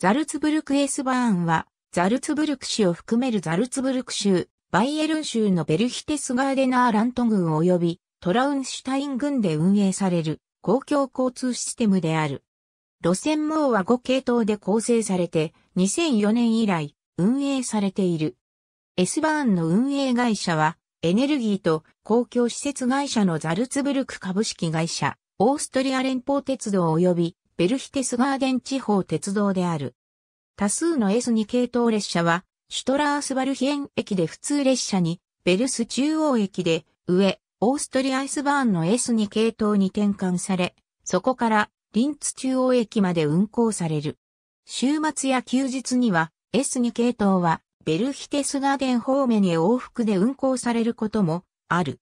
ザルツブルクエスバーンは、ザルツブルク市を含めるザルツブルク州、バイエルン州のベルヒテスガーデナーラント郡及びトラウンシュタイン郡で運営される公共交通システムである。路線網は5系統で構成されて、2004年以来運営されている。エスバーンの運営会社は、エネルギーと公共施設会社のザルツブルク株式会社、オーストリア連邦鉄道及びベルヒテスガーデン地方鉄道である。多数の S2 系統列車は、シュトラースバルヒエン駅で普通列車に、ベルス中央駅で、上、オーストリアイスバーンの S2 系統に転換され、そこから、リンツ中央駅まで運行される。週末や休日には、S2 系統は、ベルヒテスガーデン方面へ往復で運行されることも、ある。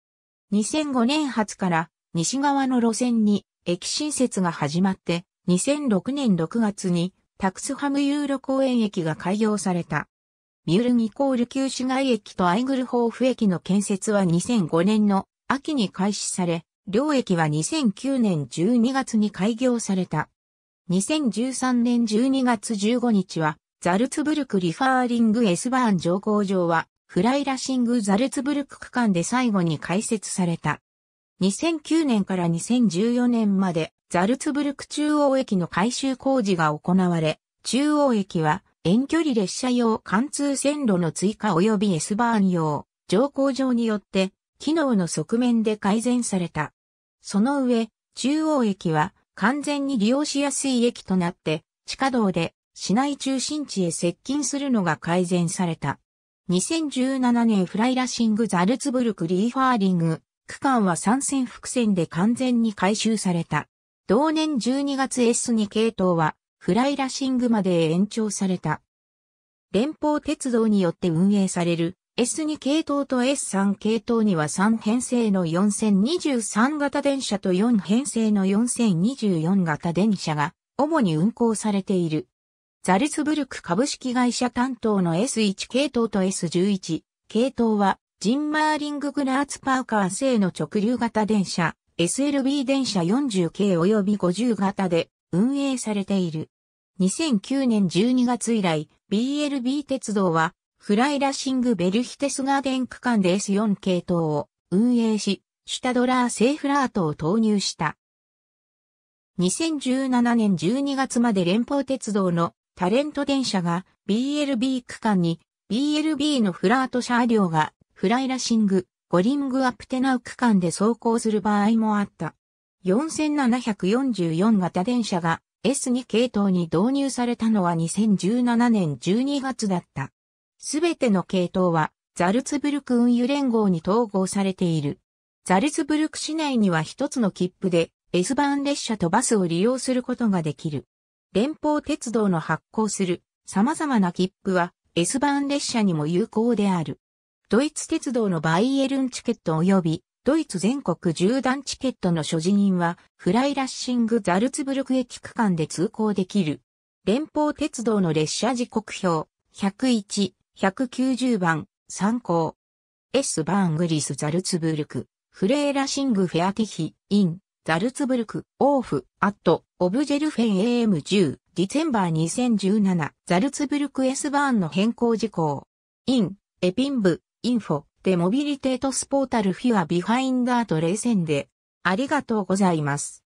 2005年初から、西側の路線に、駅新設が始まって、2006年6月にタクスハムユーロ公園駅が開業された。ミュールンイコール旧市街駅とアイグルホーフ駅の建設は2005年の秋に開始され、両駅は2009年12月に開業された。2013年12月15日は、ザルツブルクリファーリング S バーン乗降場は、フライラシングザルツブルク区間で最後に開設された。2009年から2014年までザルツブルク中央駅の改修工事が行われ、中央駅は遠距離列車用貫通線路の追加及び S バーン用乗降場によって機能の側面で改善された。その上、中央駅は完全に利用しやすい駅となって地下道で市内中心地へ接近するのが改善された。2017年フライラッシングザルツブルクリーファーリング区間は3線伏線で完全に回収された。同年12月 S2 系統はフライラシングまで延長された。連邦鉄道によって運営される S2 系統と S3 系統には3編成の4023型電車と4編成の4024型電車が主に運行されている。ザルツブルク株式会社担当の S1 系統と S11 系統はジンマーリンググラーツパーカー製の直流型電車、SLB 電車40系及び50型で運営されている。2009年12月以来、BLB 鉄道は、フライラッシングベルヒテスガーデン区間で S4 系統を運営し、シュタドラー製フラートを投入した。2017年12月まで連邦鉄道のタレント電車が BLB 区間に BLB のフラート車両がフライラシング、ゴリングアプテナウ区間で走行する場合もあった。4744型電車が S2 系統に導入されたのは2017年12月だった。すべての系統はザルツブルク運輸連合に統合されている。ザルツブルク市内には一つの切符で S バン列車とバスを利用することができる。連邦鉄道の発行する様々な切符は S バン列車にも有効である。ドイツ鉄道のバイエルンチケット及び、ドイツ全国縦断チケットの所持人は、フライラッシングザルツブルク駅区間で通行できる。連邦鉄道の列車時刻表、101、190番、参考。S バーングリスザルツブルク、フレーラシングフェアティヒ、イン、ザルツブルク、オーフ、アット、オブジェルフェン AM10、ディセンバー2017、ザルツブルク S バーンの変更事項。イン、エピンブ、インフォでモビリテートスポータルフィアビハインダーと冷戦でありがとうございます。